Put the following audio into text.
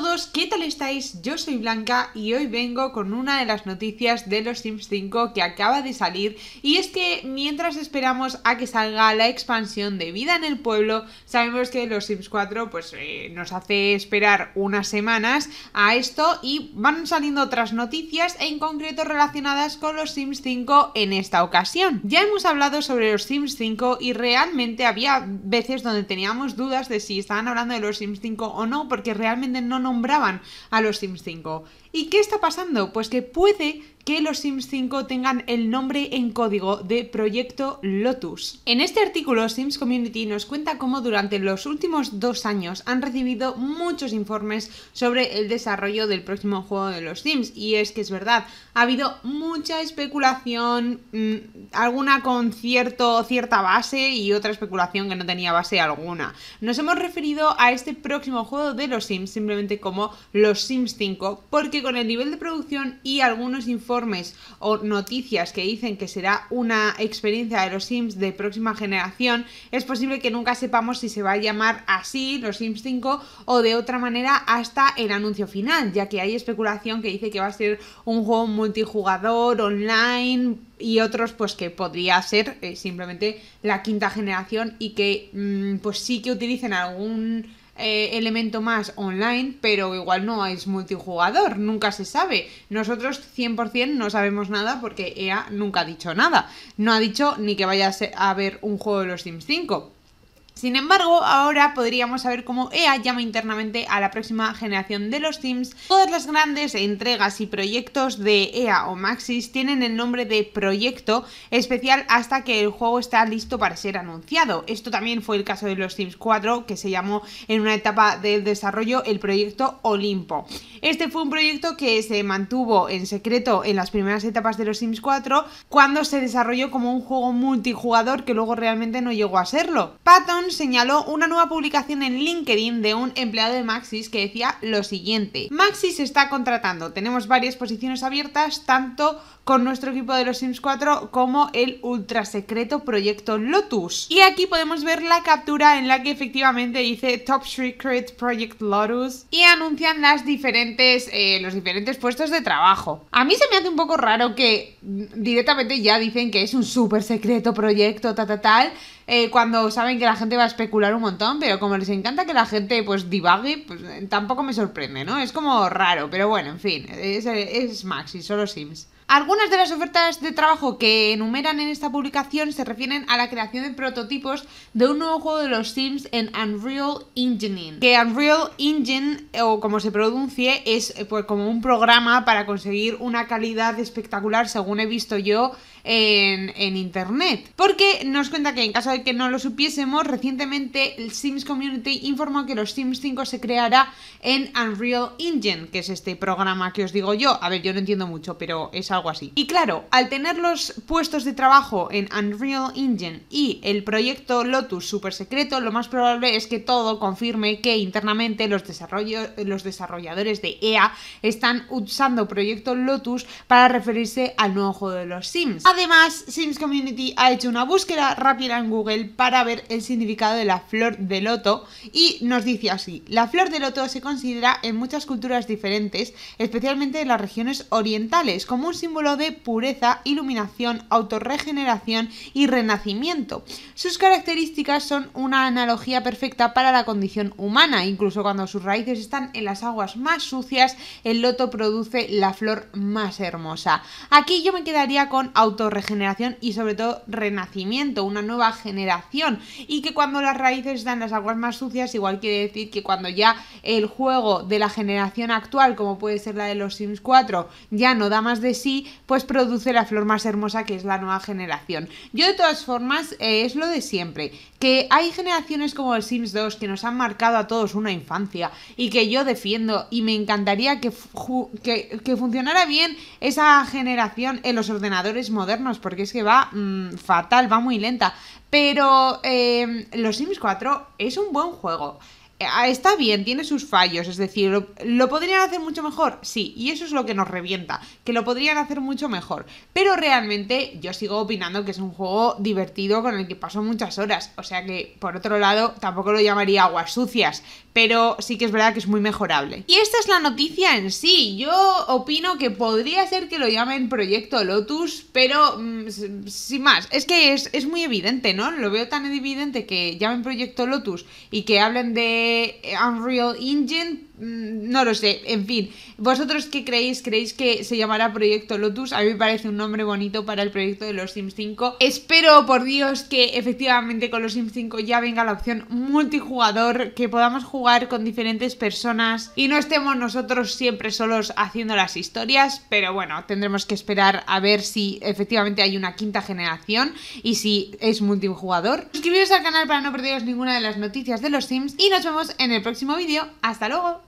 todos, ¿qué tal estáis? Yo soy Blanca y hoy vengo con una de las noticias de los Sims 5 que acaba de salir y es que mientras esperamos a que salga la expansión de vida en el pueblo, sabemos que los Sims 4 pues eh, nos hace esperar unas semanas a esto y van saliendo otras noticias en concreto relacionadas con los Sims 5 en esta ocasión. Ya hemos hablado sobre los Sims 5 y realmente había veces donde teníamos dudas de si estaban hablando de los Sims 5 o no porque realmente no nombraban a los Sims 5. ¿Y qué está pasando? Pues que puede que los Sims 5 tengan el nombre en código de Proyecto Lotus. En este artículo, Sims Community nos cuenta cómo durante los últimos dos años han recibido muchos informes sobre el desarrollo del próximo juego de los Sims. Y es que es verdad, ha habido mucha especulación, mm, alguna con cierto, cierta base y otra especulación que no tenía base alguna. Nos hemos referido a este próximo juego de los Sims simplemente como los Sims 5, porque con el nivel de producción y algunos informes o noticias que dicen que será una experiencia de los Sims de próxima generación, es posible que nunca sepamos si se va a llamar así los Sims 5 o de otra manera hasta el anuncio final, ya que hay especulación que dice que va a ser un juego multijugador, online, y otros pues que podría ser eh, simplemente la quinta generación y que mm, pues sí que utilicen algún eh, elemento más online, pero igual no es multijugador, nunca se sabe. Nosotros 100% no sabemos nada porque EA nunca ha dicho nada. No ha dicho ni que vaya a haber un juego de los Sims 5. Sin embargo, ahora podríamos saber cómo EA llama internamente a la próxima generación de los Sims. Todas las grandes entregas y proyectos de EA o Maxis tienen el nombre de proyecto especial hasta que el juego está listo para ser anunciado. Esto también fue el caso de los Sims 4, que se llamó en una etapa del desarrollo el proyecto Olimpo. Este fue un proyecto que se mantuvo en secreto en las primeras etapas de los Sims 4 cuando se desarrolló como un juego multijugador que luego realmente no llegó a serlo. Patton señaló una nueva publicación en LinkedIn de un empleado de Maxis que decía lo siguiente. Maxis está contratando, tenemos varias posiciones abiertas tanto con nuestro equipo de los Sims 4 como el ultra secreto proyecto Lotus. Y aquí podemos ver la captura en la que efectivamente dice Top Secret Project Lotus y anuncian las diferentes eh, los diferentes puestos de trabajo. A mí se me hace un poco raro que directamente ya dicen que es un súper secreto proyecto, ta, ta, tal. Eh, cuando saben que la gente va a especular un montón, pero como les encanta que la gente pues divague, pues tampoco me sorprende, ¿no? Es como raro, pero bueno, en fin, es, es Max y solo Sims. Algunas de las ofertas de trabajo que enumeran en esta publicación se refieren a la creación de prototipos de un nuevo juego de los Sims en Unreal Engine. Que Unreal Engine, o como se pronuncie, es pues, como un programa para conseguir una calidad espectacular, según he visto yo en, en internet. Porque nos cuenta que en caso de que no lo supiésemos, recientemente el Sims Community informó que los Sims 5 se creará en Unreal Engine, que es este programa que os digo yo. A ver, yo no entiendo mucho, pero es algo así. Y claro, al tener los puestos de trabajo en Unreal Engine y el proyecto Lotus super secreto, lo más probable es que todo confirme que internamente los, los desarrolladores de EA están usando proyecto Lotus para referirse al nuevo juego de los Sims. Además, Sims Community ha hecho una búsqueda rápida en Google para ver el significado de la flor de loto y nos dice así, la flor de loto se considera en muchas culturas diferentes, especialmente en las regiones orientales, como un símbolo de pureza, iluminación, autorregeneración y renacimiento. Sus características son una analogía perfecta para la condición humana, incluso cuando sus raíces están en las aguas más sucias, el loto produce la flor más hermosa. Aquí yo me quedaría con autorregeneración y sobre todo renacimiento, una nueva generación generación. Y que cuando las raíces dan las aguas más sucias, igual quiere decir que cuando ya el juego de la generación actual, como puede ser la de los Sims 4, ya no da más de sí, pues produce la flor más hermosa que es la nueva generación. Yo de todas formas eh, es lo de siempre, que hay generaciones como el Sims 2 que nos han marcado a todos una infancia y que yo defiendo y me encantaría que, que, funcionara bien esa generación en los ordenadores modernos porque es que va mm, fatal, va muy lenta. Pero em, los Sims 4 es un buen juego está bien, tiene sus fallos, es decir, ¿lo, podrían hacer mucho mejor? Sí, y eso es lo que nos revienta, que lo podrían hacer mucho mejor. Pero realmente yo sigo opinando que es un juego divertido con el que paso muchas horas, o sea que por otro lado tampoco lo llamaría aguas sucias, pero sí que es verdad que es muy mejorable. Y esta es la noticia en sí, yo opino que podría ser que lo llamen Proyecto Lotus, pero mm, sin más, es que es muy evidente, ¿no? Lo veo tan evidente que llamen Proyecto Lotus y que hablen de eh, Unreal Engine Mm, no lo sé, en fin. ¿Vosotros qué creéis? ¿Creéis que se llamará Proyecto Lotus? A mí me parece un nombre bonito para el proyecto de los Sims 5. Espero por Dios que efectivamente con los Sims 5 ya venga la opción multijugador, que podamos jugar con diferentes personas y no estemos nosotros siempre solos haciendo las historias, pero bueno, tendremos que esperar a ver si efectivamente hay una quinta generación y si es multijugador. Suscribiros al canal para no perderos ninguna de las noticias de los Sims y nos vemos en el próximo vídeo. ¡Hasta luego!